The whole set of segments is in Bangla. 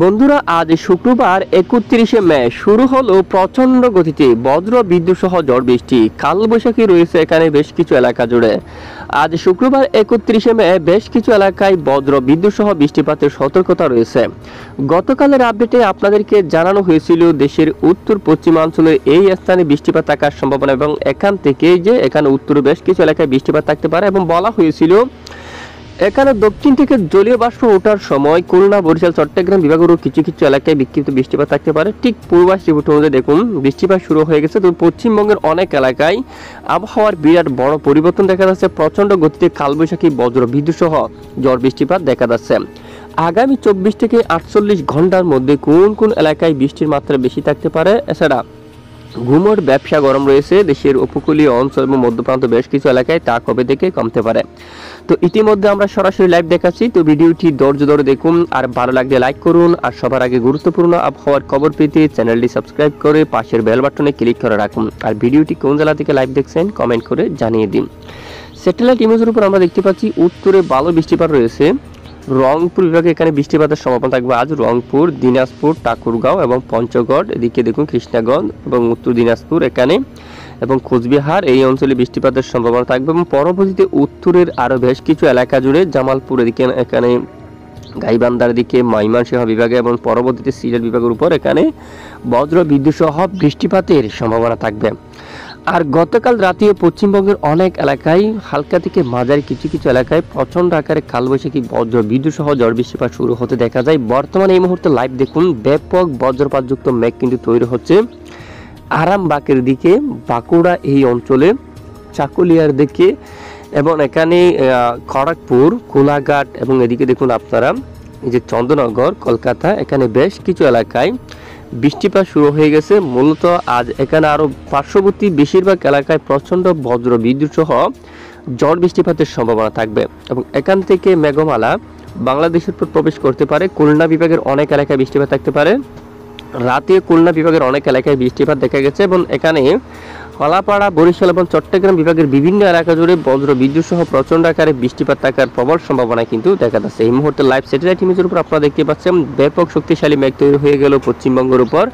বন্ধুরা আজ শুক্রবার একত্রিশে মে শুরু হলো প্রচন্ড গতিতে বজ্র বিদ্যুৎ সহ ঝড় বৃষ্টি কালবৈশাখী রয়েছে এখানে বেশ কিছু এলাকা জুড়ে আজ শুক্রবার একত্রিশে মে বেশ কিছু এলাকায় বজ্র বিদ্যুৎ সহ বৃষ্টিপাতের সতর্কতা রয়েছে গতকালের আপডেটে আপনাদেরকে জানানো হয়েছিল দেশের উত্তর পশ্চিমাঞ্চলের এই স্থানে বৃষ্টিপাত থাকার সম্ভাবনা এবং এখান থেকে যে এখানে উত্তর বেশ কিছু এলাকায় বৃষ্টিপাত থাকতে পারে এবং বলা হয়েছিল এখানে দক্ষিণ থেকে জলীয় বাষ্প ওঠার সময় খুলনা বরিশাল চট্টগ্রাম বিভাগের কিছু কিছু এলাকায় বিক্ষিপ্ত বৃষ্টিপাত থাকতে পারে ঠিক পূর্বাস রিপোর্ট অনুযায়ী দেখুন বৃষ্টিপাত শুরু হয়ে গেছে তবে পশ্চিমবঙ্গের অনেক এলাকায় আবহাওয়ার বিরাট বড় পরিবর্তন দেখা যাচ্ছে প্রচণ্ড গতিতে কালবৈশাখী বজ্র বিদ্যুৎ সহ ঝড় বৃষ্টিপাত দেখা যাচ্ছে আগামী চব্বিশ থেকে আটচল্লিশ ঘন্টার মধ্যে কোন কোন এলাকায় বৃষ্টির মাত্রা বেশি থাকতে পারে এছাড়া ঘুমোর ব্যবসা গরম রয়েছে দেশের উপকূলীয় অঞ্চল এবং মধ্যপ্রান্ত বেশ কিছু এলাকায় তা কবে থেকে কমতে পারে তো ইতিমধ্যে আমরা সরাসরি লাইভ দেখাচ্ছি তো ভিডিওটি দর্য ধরে দেখুন আর ভালো লাগলে লাইক করুন আর সবার আগে গুরুত্বপূর্ণ আবহাওয়ার খবর পেতে চ্যানেলটি সাবস্ক্রাইব করে পাশের বেল বাটনে ক্লিক করে রাখুন আর ভিডিওটি কোন জেলা থেকে লাইভ দেখছেন কমেন্ট করে জানিয়ে দিন স্যাটেলাইট ইমেজের উপর আমরা দেখতে পাচ্ছি উত্তরে ভালো বৃষ্টিপাত রয়েছে রংপুর বিভাগে এখানে বৃষ্টিপাতের সম্ভাবনা থাকবে আজ রংপুর দিনাজপুর ঠাকুরগাঁও এবং পঞ্চগড় এদিকে দেখুন কৃষ্ণাগঞ্জ এবং উত্তর দিনাজপুর এখানে এবং কোচবিহার এই অঞ্চলে বৃষ্টিপাতের সম্ভাবনা থাকবে এবং পরবর্তীতে উত্তরের আরও বেশ কিছু এলাকা জুড়ে জামালপুর এদিকে এখানে গাইবান্দার দিকে মাইমানসিংহ বিভাগে এবং পরবর্তীতে সিলেট বিভাগের উপর এখানে বজ্র বিদ্যুৎ সহ বৃষ্টিপাতের সম্ভাবনা থাকবে আর গতকাল রাতেও পশ্চিমবঙ্গের অনেক এলাকায় হালকা থেকে মাঝারি কিছু কিছু এলাকায় প্রচণ্ড আকারে কালবৈশাখী বজ্র বিদ্যুৎ সহ ঝড় বৃষ্টিপাত শুরু হতে দেখা যায় বর্তমানে এই মুহূর্তে লাইভ দেখুন ব্যাপক বজ্রপাতযুক্ত মেঘ কিন্তু তৈরি হচ্ছে আরামবাগের দিকে বাঁকুড়া এই অঞ্চলে চাকুলিয়ার দিকে এবং এখানে খড়গপুর কোলাঘাট এবং এদিকে দেখুন আপনারা এই যে চন্দ্রনগর কলকাতা এখানে বেশ কিছু এলাকায় বৃষ্টিপাত শুরু হয়ে গেছে মূলত আজ এখানে আরও পার্শ্ববর্তী বেশিরভাগ এলাকায় প্রচণ্ড বজ্র বিদ্যুৎ সহ ঝড় বৃষ্টিপাতের সম্ভাবনা থাকবে এবং এখান থেকে মেঘমালা বাংলাদেশের উপর প্রবেশ করতে পারে খুলনা বিভাগের অনেক এলাকায় বৃষ্টিপাত থাকতে পারে রাতে খুলনা বিভাগের অনেক এলাকায় বৃষ্টিপাত দেখা গেছে এবং এখানে কলাপাড়া বরিশাল এবং চট্টগ্রাম বিভাগের বিভিন্ন এলাকা জুড়ে বজ্র বিদ্যুৎ সহ প্রচন্ড আকারে বৃষ্টিপাত থাকার প্রবল সম্ভাবনা কিন্তু দেখা যাচ্ছে এই মুহূর্তে লাইভ স্যাটেলাইট ইমেজের উপর আপনারা দেখতে পাচ্ছেন ব্যাপক শক্তিশালী মেঘ তৈরি হয়ে গেল পশ্চিমবঙ্গের উপর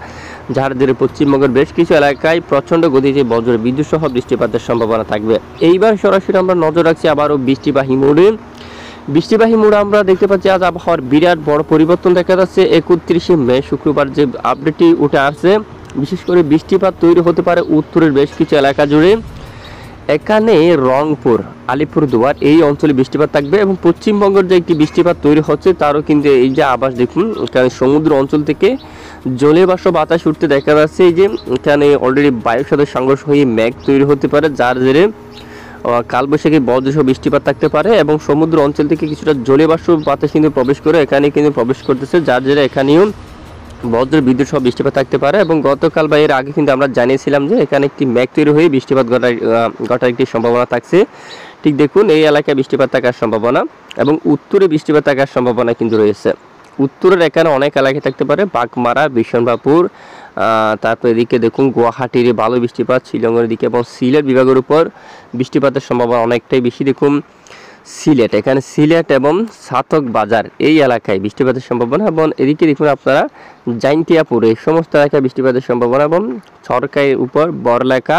যার জেরে পশ্চিমবঙ্গের বেশ কিছু এলাকায় প্রচণ্ড গতিতে বজ্র বিদ্যুৎ সহ বৃষ্টিপাতের সম্ভাবনা থাকবে এইবার সরাসরি আমরা নজর রাখছি আবারও বৃষ্টিবাহী মোড়ে বৃষ্টিবাহী মোড়ে আমরা দেখতে পাচ্ছি আজ আবহাওয়ার বিরাট বড় পরিবর্তন দেখা যাচ্ছে একত্রিশে মে শুক্রবার যে আপডেটটি উঠে আসছে বিশেষ করে বৃষ্টিপাত তৈরি হতে পারে উত্তরের বেশ কিছু এলাকা জুড়ে এখানে রংপুর আলিপুরদুয়ার এই অঞ্চলে বৃষ্টিপাত থাকবে এবং পশ্চিমবঙ্গের যে একটি বৃষ্টিপাত তৈরি হচ্ছে তারও কিন্তু এই যে আবাস দেখুন এখানে সমুদ্র অঞ্চল থেকে জলে বাস বাতাস উঠতে দেখা যাচ্ছে এই যে এখানে অলরেডি বায়ুর সাথে সংঘর্ষ হয়ে ম্যাগ তৈরি হতে পারে যার জেরে কালবৈশাখী বজ্রসহ বৃষ্টিপাত থাকতে পারে এবং সমুদ্র অঞ্চল থেকে কিছুটা জলে বাস বাতাস কিন্তু প্রবেশ করে এখানে কিন্তু প্রবেশ করতেছে যার জেরে এখানেও বজ্র বিদ্যুৎ সহ বৃষ্টিপাত থাকতে পারে এবং গতকাল বা এর আগে কিন্তু আমরা জানিয়েছিলাম যে এখানে একটি ম্যাগ তৈরি হয়ে বৃষ্টিপাত ঘটার ঘটার একটি সম্ভাবনা থাকছে ঠিক দেখুন এই এলাকায় বৃষ্টিপাত থাকার সম্ভাবনা এবং উত্তরে বৃষ্টিপাত থাকার সম্ভাবনা কিন্তু রয়েছে উত্তরের এখানে অনেক এলাকায় থাকতে পারে বাগমারা বিশ্বনবাপুর তারপর এদিকে দেখুন গুয়াহাটির ভালো বৃষ্টিপাত শিলংয়ের দিকে এবং সিলেট বিভাগের উপর বৃষ্টিপাতের সম্ভাবনা অনেকটাই বেশি দেখুন সিলেট এখানে সিলেট এবং সাতক বাজার এই এলাকায় বৃষ্টিপাতের সম্ভাবনা এবং এদিকে দেখুন আপনারা জাইন্তিয়াপুর এই সমস্ত এলাকায় বৃষ্টিপাতের সম্ভাবনা এবং সরকারের উপর বড়লেখা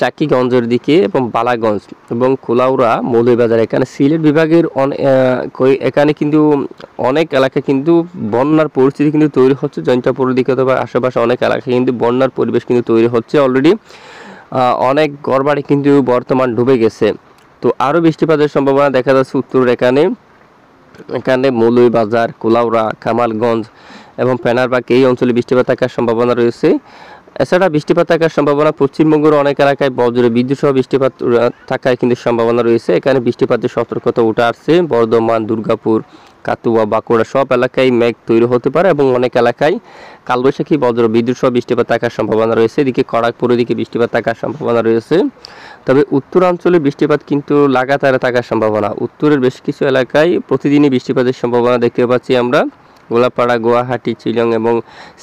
জাকিগঞ্জের দিকে এবং বালাগঞ্জ এবং কোলাউড়া বাজার এখানে সিলেট বিভাগের এখানে কিন্তু অনেক এলাকা কিন্তু বন্যার পরিস্থিতি কিন্তু তৈরি হচ্ছে জৈন্তাপুরের দিকে অথবা আশেপাশে অনেক এলাকা কিন্তু বন্যার পরিবেশ কিন্তু তৈরি হচ্ছে অলরেডি অনেক ঘরবাড়ি কিন্তু বর্তমান ডুবে গেছে তো আরও বৃষ্টিপাতের সম্ভাবনা দেখা যাচ্ছে উত্তর এখানে এখানে বাজার কোলাউড়া কামালগঞ্জ এবং পেনারবাগ এই অঞ্চলে বৃষ্টিপাত থাকার সম্ভাবনা রয়েছে এছাড়া বৃষ্টিপাত থাকার সম্ভাবনা পশ্চিমবঙ্গের অনেক এলাকায় বজ্র বিদ্যুৎ সহ বৃষ্টিপাত থাকার কিন্তু সম্ভাবনা রয়েছে এখানে বৃষ্টিপাতের সতর্কতা উঠে আসছে বর্ধমান দুর্গাপুর কাতুয়া বাঁকুড়া সব এলাকায় মেঘ তৈরি হতে পারে এবং অনেক এলাকায় কালবৈশাখী বজ্র বিদ্যুৎ সহ বৃষ্টিপাত থাকার সম্ভাবনা রয়েছে এদিকে খড়াকপুরের দিকে বৃষ্টিপাত থাকার সম্ভাবনা রয়েছে তবে উত্তরাঞ্চলে বৃষ্টিপাত কিন্তু লাগাতার থাকার সম্ভাবনা উত্তরের বেশ কিছু এলাকায় প্রতিদিনই বৃষ্টিপাতের সম্ভাবনা দেখতে পাচ্ছি আমরা গোলাপাড়া গুয়াহাটি শিলং এবং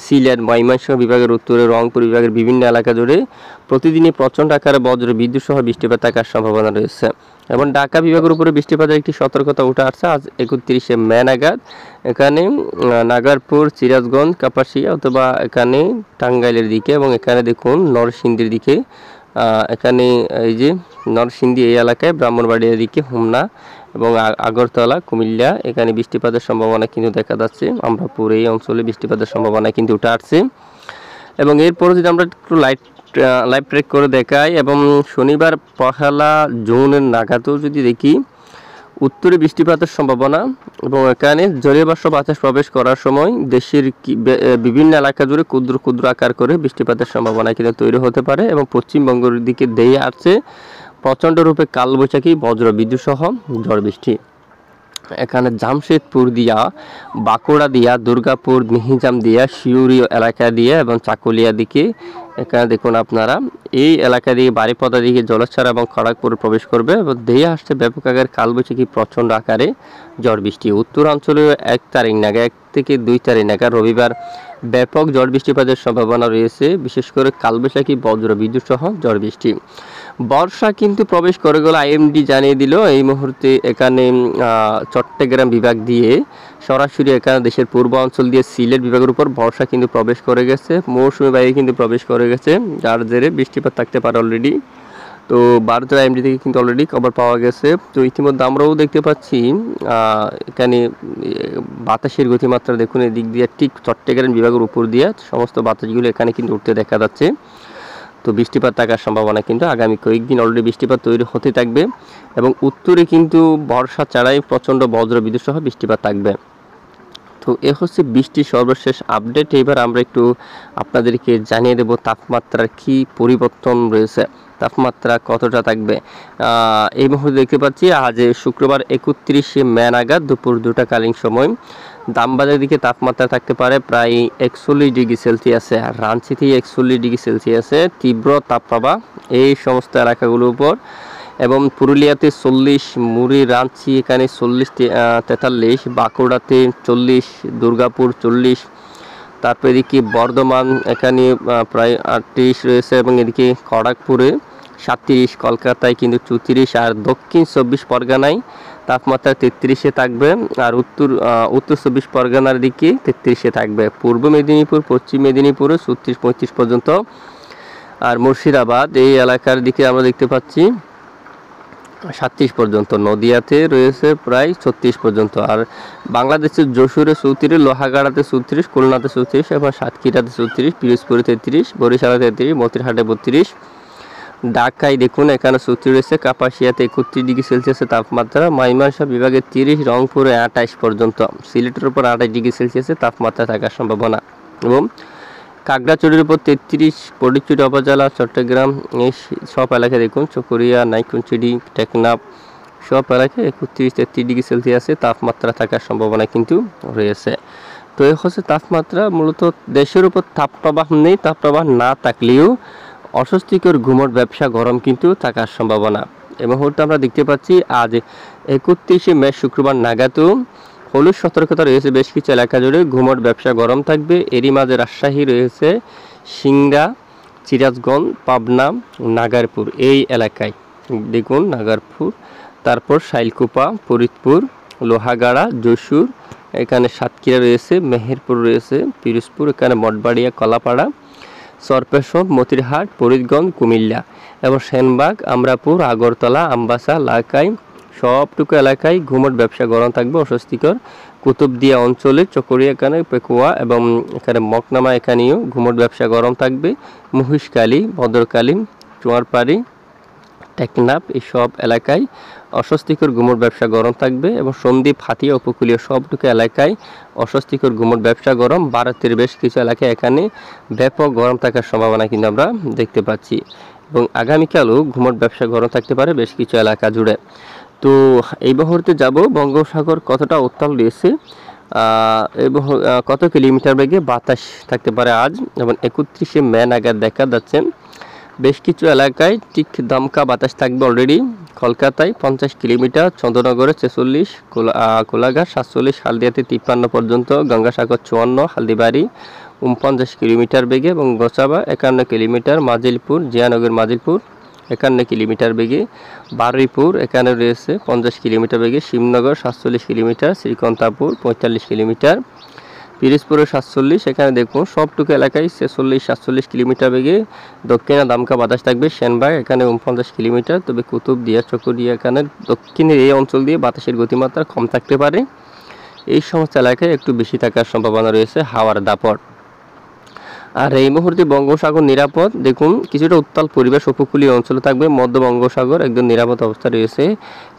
সিলেট ময়মনসিংহ বিভাগের উত্তরে রংপুর বিভাগের বিভিন্ন এলাকা জুড়ে প্রতিদিনই প্রচণ্ড আকারে বজ্র বিদ্যুৎ সহ বৃষ্টিপাত থাকার সম্ভাবনা রয়েছে এবং ঢাকা বিভাগের উপরে বৃষ্টিপাতের একটি সতর্কতা উঠে আসছে আজ একত্রিশে মে নাগাদ এখানে নাগারপুর সিরাজগঞ্জ কাপাসিয়া অথবা এখানে টাঙ্গাইলের দিকে এবং এখানে দেখুন নরসিংদীর দিকে এখানে এই যে নরসিংদি এই এলাকায় ব্রাহ্মণবাড়িয়ার দিকে হুমনা এবং আগরতলা কুমিল্লা এখানে বৃষ্টিপাতের সম্ভাবনা কিন্তু দেখা যাচ্ছে আমরা পুরো এই অঞ্চলে বৃষ্টিপাতের সম্ভাবনা কিন্তু উঠে আসছে এবং এরপরে যদি আমরা একটু লাইট লাইভ ট্রেক করে দেখাই এবং শনিবার পহেলা জুনের নাগাদও যদি দেখি উত্তরে বৃষ্টিপাতের সম্ভাবনা এবং এখানে জলীয় বাষ্প বাতাস প্রবেশ করার সময় দেশের বিভিন্ন এলাকা জুড়ে ক্ষুদ্র ক্ষুদ্র আকার করে বৃষ্টিপাতের সম্ভাবনা কিন্তু তৈরি হতে পারে এবং পশ্চিমবঙ্গের দিকে দেয়ে আসছে প্রচণ্ড রূপে কালবৈশাখী বজ্রবিদ্যুৎ সহ ঝড় বৃষ্টি এখানে জামশেদপুর দিয়া বাঁকুড়া দিয়া দুর্গাপুর মিহিজাম দিয়া শিউরি এলাকা দিয়ে এবং চাকুলিয়া দিকে এখানে দেখুন আপনারা এই এলাকা দিয়ে বারিপদা দিকে জলচ্ছাড়া এবং খড়গপুর প্রবেশ করবে এবং দেহে আসছে ব্যাপক আকার কালবৈশাখী প্রচণ্ড আকারে ঝড় বৃষ্টি উত্তরাঞ্চলীয় এক তারিখ নাগা এক থেকে দুই তারিখ নাগা রবিবার ব্যাপক ঝড় বৃষ্টিপাতের সম্ভাবনা রয়েছে বিশেষ করে কালবৈশাখী বজ্র বিদ্যুৎ সহ ঝড় বৃষ্টি বর্ষা কিন্তু প্রবেশ করে গেল আইএমডি জানিয়ে দিল এই মুহূর্তে এখানে চট্টগ্রাম বিভাগ দিয়ে সরাসরি এখানে দেশের পূর্ব অঞ্চল দিয়ে সিলেট বিভাগের উপর বর্ষা কিন্তু প্রবেশ করে গেছে মৌসুমি বাইরে কিন্তু প্রবেশ করে গেছে যার জেরে বৃষ্টিপাত থাকতে পারে অলরেডি তো ভারতের আইএমডি থেকে কিন্তু অলরেডি খবর পাওয়া গেছে তো ইতিমধ্যে আমরাও দেখতে পাচ্ছি এখানে বাতাসের গতিমাত্রা দেখুন এদিক দিয়ে ঠিক চট্টগ্রাম বিভাগের উপর দিয়ে সমস্ত বাতাসগুলো এখানে কিন্তু উঠতে দেখা যাচ্ছে তো বৃষ্টিপাত থাকার সম্ভাবনা কিন্তু আগামী কয়েকদিন অলরেডি বৃষ্টিপাত তৈরি হতে থাকবে এবং উত্তরে কিন্তু বর্ষা ছাড়াই প্রচণ্ড বিদ্যুৎ সহ বৃষ্টিপাত থাকবে তো এ হচ্ছে বৃষ্টির সর্বশেষ আপডেট এবার আমরা একটু আপনাদেরকে জানিয়ে দেব তাপমাত্রার কি পরিবর্তন রয়েছে তাপমাত্রা কতটা থাকবে এই মুহূর্তে দেখতে পাচ্ছি আজ শুক্রবার একত্রিশে মে নাগাদ দুপুর দুটাকালীন সময় দামবাজার দিকে তাপমাত্রা থাকতে পারে প্রায় একচল্লিশ ডিগ্রি সেলসিয়াসে রাঞ্চিতে একচল্লিশ ডিগ্রি সেলসিয়াসে তীব্র তাপপ্রবাহ এই সমস্ত এলাকাগুলোর উপর এবং পুরুলিয়াতে চল্লিশ মুড়ি রাঁচি এখানে চল্লিশ তেতাল্লিশ বাঁকুড়াতে চল্লিশ দুর্গাপুর চল্লিশ তারপর এদিকে বর্ধমান এখানে প্রায় আটত্রিশ রয়েছে এবং এদিকে খড়গপুরে সাতত্রিশ কলকাতায় কিন্তু চৌত্রিশ আর দক্ষিণ চব্বিশ পরগনায় তাপমাত্রা তেত্রিশে থাকবে আর উত্তর উত্তর চব্বিশ পরগনার দিকে তেত্রিশে থাকবে পূর্ব মেদিনীপুর পশ্চিম মেদিনীপুরে ছত্রিশ পঁয়ত্রিশ পর্যন্ত আর মুর্শিদাবাদ এই এলাকার দিকে আমরা দেখতে পাচ্ছি সাতত্রিশ পর্যন্ত নদিয়াতে রয়েছে প্রায় ছত্রিশ পর্যন্ত আর বাংলাদেশের যশোরে চৌত্রিশ লোহাগাড়াতে চৌত্রিশ খুলনাতে চৌত্রিশ এবং সাতক্ষীরাতে চৌত্রিশ পিরোজপুরে তেত্রিশ বরিশালে তেত্রিশ মতিরহাটে বত্রিশ ঢাকায় দেখুন এখানে চৌত্রিশ রয়েছে কাপাসিয়াতে একত্রিশ ডিগ্রি সেলসিয়াসের তাপমাত্রা মাইমানসা বিভাগে তিরিশ রংপুরে আঠাইশ পর্যন্ত সিলেটের উপর আঠাশ ডিগ্রি সেলসিয়াসের তাপমাত্রা থাকার সম্ভাবনা এবং কাকড়াচড়ির উপর তেত্রিশ পটিচুরি উপজেলা চট্টগ্রাম এই সব এলাকায় দেখুন চকরিয়া নাইকুঞ্চিডি টেকনাপ সব এলাকায় একত্রিশ তেত্রিশ ডিগ্রি সেলসিয়াসে তাপমাত্রা থাকার সম্ভাবনা কিন্তু রয়েছে তো এই হচ্ছে তাপমাত্রা মূলত দেশের উপর তাপপ্রবাহ নেই তাপপ্রবাহ না থাকলেও অস্বস্তিকর ঘুমট ব্যবসা গরম কিন্তু থাকার সম্ভাবনা এ মুহূর্তে আমরা দেখতে পাচ্ছি আজ একত্রিশে মে শুক্রবার নাগাতেও হলুদ সতর্কতা রয়েছে বেশ কিছু এলাকা জুড়ে ঘুমট ব্যবসা গরম থাকবে এরই মাঝে রাজশাহী রয়েছে সিংড়া চিরাজগঞ্জ পাবনা নাগারপুর এই এলাকায় দেখুন নাগারপুর তারপর শাইলকুপা ফরিদপুর লোহাগাড়া যশুর এখানে সাতক্ষীরা রয়েছে মেহেরপুর রয়েছে পিরোজপুর এখানে মঠবাড়িয়া কলাপাড়া সরপেশব মতিরহাট ফরিদগঞ্জ কুমিল্লা এবং সেনবাগ আমরাপুর আগরতলা আমবাসা লাকাই সবটুকু এলাকায় ঘুমট ব্যবসা গরম থাকবে অস্বস্তিকর কুতুবদিয়া অঞ্চলে চকরিয়াখানে পেকুয়া এবং এখানে মকনামা এখানেও ঘুমট ব্যবসা গরম থাকবে মহিষকালী ভদ্রকালী চুয়ারপাড়ি টেকনাপ এইসব এলাকায় অস্বস্তিকর ঘুমট ব্যবসা গরম থাকবে এবং সন্দ্বীপ হাতিয়া উপকূলীয় সবটুকু এলাকায় অস্বস্তিকর ঘুমট ব্যবসা গরম ভারতের বেশ কিছু এলাকায় এখানে ব্যাপক গরম থাকার সম্ভাবনা কিন্তু আমরা দেখতে পাচ্ছি এবং আগামীকালও ঘুমট ব্যবসা গরম থাকতে পারে বেশ কিছু এলাকা জুড়ে তো এই মুহূর্তে যাব বঙ্গোপসাগর কতটা উত্তাল রয়েছে কত কিলোমিটার বেগে বাতাস থাকতে পারে আজ এবং একত্রিশে মে নাগাদ দেখা যাচ্ছে বেশ কিছু এলাকায় ঠিক দমকা বাতাস থাকবে অলরেডি কলকাতায় পঞ্চাশ কিলোমিটার চন্দ্রনগরে ছেচল্লিশ কোলাঘাট সাতচল্লিশ হালদিয়াতে তিপ্পান্ন পর্যন্ত গঙ্গাসাগর চুয়ান্ন হালদিবাড়ি উনপঞ্চাশ কিলোমিটার বেগে এবং গোসাবা একান্ন কিলোমিটার মাজিলপুর জিয়ানগর মাজিলপুর একান্ন কিলোমিটার বেগে বারুইপুর এখানে রয়েছে পঞ্চাশ কিলোমিটার বেগে শিবনগর সাতচল্লিশ কিলোমিটার শ্রীকন্তাপুর পঁয়তাল্লিশ কিলোমিটার পিরিজপুরে সাতচল্লিশ এখানে দেখুন সবটুকু এলাকায় ছেচল্লিশ সাতচল্লিশ কিলোমিটার বেগে দক্ষিণে দামকা বাতাস থাকবে সেনবাগ এখানে উনপঞ্চাশ কিলোমিটার তবে কুতুবদিয়া চকরিয়া এখানে দক্ষিণের এই অঞ্চল দিয়ে বাতাসের গতিমাত্রা কম থাকতে পারে এই সমস্ত এলাকায় একটু বেশি থাকার সম্ভাবনা রয়েছে হাওয়ার দাপট আর এই মুহূর্তে বঙ্গোপসাগর নিরাপদ দেখুন কিছুটা উত্তাল পরিবেশ উপকূলীয় অঞ্চলে থাকবে মধ্য বঙ্গোপসাগর একদম নিরাপদ অবস্থা রয়েছে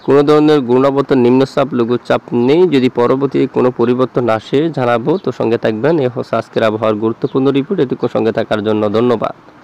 কোনো ধরনের গুণাবত নিম্নচাপ লঘুচাপ নেই যদি পরবর্তীতে কোনো পরিবর্তন আসে জানাবো তো সঙ্গে থাকবেন এ হচ্ছে আজকের আবহাওয়ার গুরুত্বপূর্ণ রিপোর্ট এটুকু সঙ্গে থাকার জন্য ধন্যবাদ